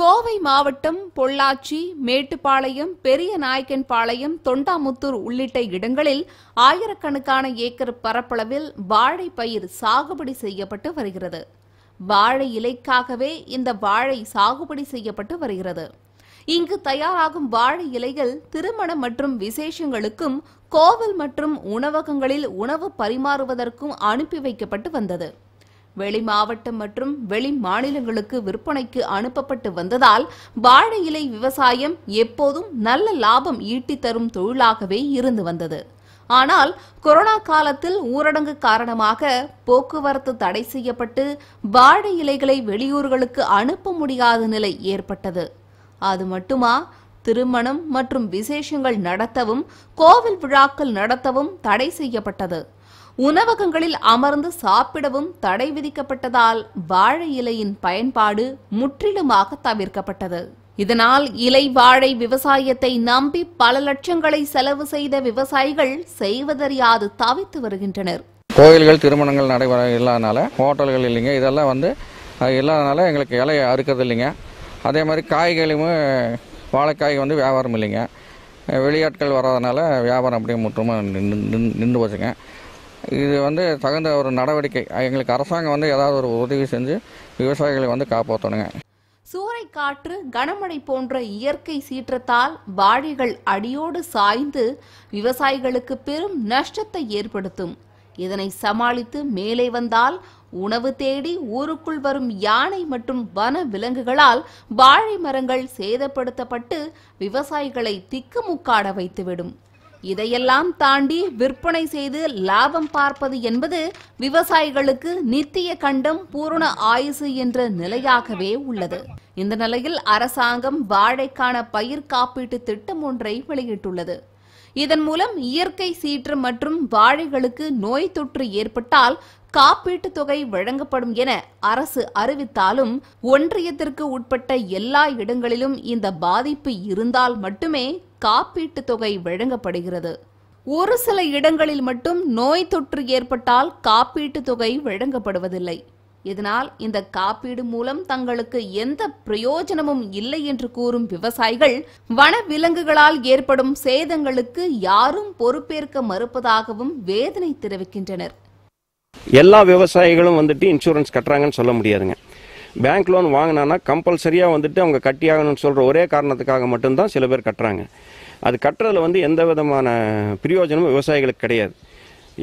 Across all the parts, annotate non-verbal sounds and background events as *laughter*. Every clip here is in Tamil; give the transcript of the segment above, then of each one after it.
கோவை மாவட்டம் பொள்ளாச்சி மேட்டுப்பாளையம் பெரிய நாயக்கன்பாளையம் தொண்டாமுத்தூர் உள்ளிட்ட இடங்களில் ஆயிரக்கணக்கான ஏக்கர் பரப்பளவில் வாழை பயிர் சாகுபடி செய்யப்பட்டு வருகிறது வாழை இலைக்காகவே இந்த வாழை சாகுபடி செய்யப்பட்டு வருகிறது இங்கு தயாராகும் வாழை இலைகள் திருமணம் மற்றும் விசேஷங்களுக்கும் கோவில் மற்றும் உணவகங்களில் உணவு பரிமாறுவதற்கும் அனுப்பி வைக்கப்பட்டு வந்தது வெளி மாவட்டம் மற்றும் வெளி மாநிலங்களுக்கு விற்பனைக்கு அனுப்பப்பட்டு வந்ததால் வாழை இலை விவசாயம் எப்போதும் நல்ல லாபம் ஈட்டி தரும் தொழிலாகவே இருந்து வந்தது ஆனால் கொரோனா காலத்தில் ஊரடங்கு காரணமாக போக்குவரத்து தடை செய்யப்பட்டு வாழை இலைகளை வெளியூர்களுக்கு அனுப்ப முடியாத நிலை ஏற்பட்டது அது மட்டுமா திருமணம் மற்றும் விசேஷங்கள் நடத்தவும் கோவில் விழாக்கள் நடத்தவும் தடை செய்யப்பட்டது உணவகங்களில் அமர்ந்து சாப்பிடவும் தடை விதிக்கப்பட்டதால் வாழை இலையின் பயன்பாடு முற்றிலுமாக தவிர்க்கப்பட்டது இதனால் இலை வாழை விவசாயத்தை நம்பி பல லட்சங்களை செலவு செய்த விவசாயிகள் செய்வதறியாது தவித்து வருகின்றனர் கோயில்கள் திருமணங்கள் நடைபெற இல்லாதனால ஹோட்டல்கள் இல்லைங்க இதெல்லாம் வந்து இல்லாதனால எங்களுக்கு இலையை அறுக்கிறது இல்லைங்க அதே மாதிரி காய்கறியும் வாழைக்காய் வந்து வியாபாரம் இல்லைங்க வெளியாட்கள் வராதனால வியாபாரம் அப்படியே முற்றுமா நின்று நின்று போச்சுங்க இது வந்து தகுந்த ஒரு நடவடிக்கை எங்களுக்கு அரசாங்கம் வந்து ஏதாவது ஒரு உதவி செஞ்சு விவசாயிகளை வந்து காப்பாற்றணுங்க சூறை காற்று கனமழை போன்ற இயற்கை சீற்றத்தால் வாழைகள் அடியோடு சாய்ந்து விவசாயிகளுக்கு பெரும் நஷ்டத்தை ஏற்படுத்தும் இதனை சமாளித்து மேலே வந்தால் உணவு தேடி ஊருக்குள் வரும் யானை மற்றும் வன விலங்குகளால் வாழை மரங்கள் சேதப்படுத்தப்பட்டு விவசாயிகளை திக்குமுக்காட வைத்துவிடும் இதையெல்லாம் தாண்டி விற்பனை செய்து லாபம் பார்ப்பது என்பது விவசாயிகளுக்கு நித்திய கண்டம் பூரண ஆயுசு என்ற நிலையாகவே உள்ளது இந்த நிலையில் அரசாங்கம் வாழைக்கான பயிர் காப்பீட்டு திட்டம் ஒன்றை வெளியிட்டுள்ளது இதன் மூலம் இயற்கை சீற்று மற்றும் வாழைகளுக்கு நோய் தொற்று ஏற்பட்டால் காப்பீட்டுத் தொகை வழங்கப்படும் என அரசு அறிவித்தாலும் ஒன்றியத்திற்கு உட்பட்ட எல்லா இடங்களிலும் இந்த பாதிப்பு இருந்தால் மட்டுமே காப்பீட்டுத் தொகை வழங்கப்படுகிறது ஒரு சில இடங்களில் மட்டும் நோய் தொற்று ஏற்பட்டால் காப்பீட்டுத் தொகை வழங்கப்படுவதில்லை இதனால் இந்த காப்பீடு மூலம் தங்களுக்கு எந்த பிரயோஜனமும் இல்லை என்று கூறும் விவசாயிகள் வனவிலங்குகளால் ஏற்படும் சேதங்களுக்கு யாரும் பொறுப்பேற்க மறுப்பதாகவும் வேதனை தெரிவிக்கின்றனர் எல்லா விவசாயிகளும் வந்துட்டு இன்சூரன்ஸ் கட்டுறாங்கன்னு சொல்ல முடியாதுங்க பேங்க் லோன் வாங்கினான்னா கம்பல்சரியாக வந்துட்டு அவங்க கட்டியாகணும்னு சொல்கிற ஒரே காரணத்துக்காக மட்டும்தான் சில பேர் கட்டுறாங்க அது கட்டுறதுல வந்து எந்த விதமான பிரயோஜனமும் விவசாயிகளுக்கு கிடையாது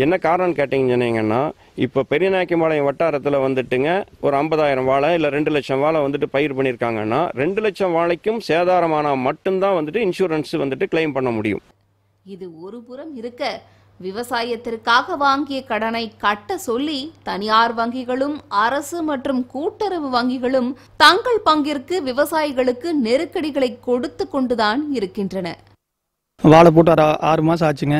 என்ன காரணம் கேட்டிங்கன்னு சொன்னீங்கன்னா இப்போ பெரியநாயக்கம்பாளையம் வட்டாரத்தில் வந்துட்டுங்க ஒரு ஐம்பதாயிரம் வாழை இல்லை ரெண்டு லட்சம் வாழை வந்துட்டு பயிர் பண்ணியிருக்காங்கன்னா ரெண்டு லட்சம் வாழைக்கும் சேதாரமானால் மட்டும்தான் வந்துட்டு இன்சூரன்ஸ் வந்துட்டு கிளைம் பண்ண முடியும் இது ஒரு புறம் இருக்க விவசாயத்திற்காக வாங்கிய கடனை கட்ட சொல்லி தனியார் வங்கிகளும் அரசு மற்றும் கூட்டுறவு வங்கிகளும் தங்கள் பங்கிற்கு விவசாயிகளுக்கு நெருக்கடிகளை கொடுத்து கொண்டுதான் இருக்கின்றன வாழை போட்டு ஆறு மாதம் ஆச்சுங்க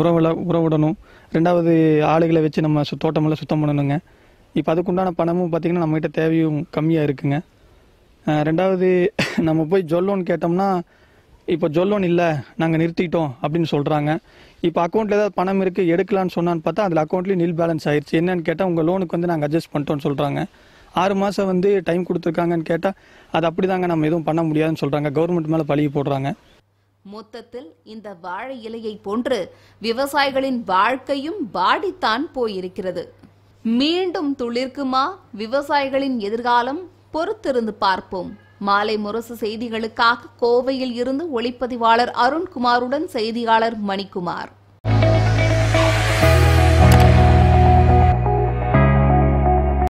உறவுல உறவிடணும் ரெண்டாவது ஆளுகளை வச்சு நம்ம சு தோட்டமெல்லாம் சுத்தம் பண்ணணுங்க இப்போ அதுக்குண்டான பணமும் பார்த்திங்கன்னா நம்மகிட்ட தேவையும் கம்மியாக இருக்குங்க ரெண்டாவது *laughs* நம்ம போய் ஜொல் லோன் கேட்டோம்னா இப்போ ஜொல் லோன் இல்லை நாங்கள் நிறுத்திட்டோம் அப்படின்னு சொல்கிறாங்க இப்போ அக்கௌண்ட்டில் ஏதாவது பணம் இருக்குது எடுக்கலான்னு சொன்னான்னு பார்த்தா அதில் அக்கௌண்ட்லேயும் நில் பேலன்ஸ் ஆயிடுச்சு என்னன்னு கேட்டால் உங்கள் லோனுக்கு வந்து நாங்கள் அட்ஜஸ்ட் பண்ணிட்டோம்னு சொல்கிறாங்க ஆறு மாதம் வந்து டைம் கொடுத்துருக்காங்கன்னு கேட்டால் அது அப்படி தாங்க நம்ம எதுவும் பண்ண முடியாதுன்னு சொல்கிறாங்க கவர்மெண்ட் மேலே பழகி போடுறாங்க மொத்தத்தில் இந்த வாழை இலையை போன்று விவசாயிகளின் வாழ்க்கையும் பாடித்தான் போயிருக்கிறது மீண்டும் துளிர்க்குமா விவசாயிகளின் எதிர்காலம் பொறுத்திருந்து பார்ப்போம் மாலை முரசு செய்திகளுக்காக கோவையில் இருந்து ஒளிப்பதிவாளர் அருண்குமாருடன் செய்தியாளர் மணிக்குமார்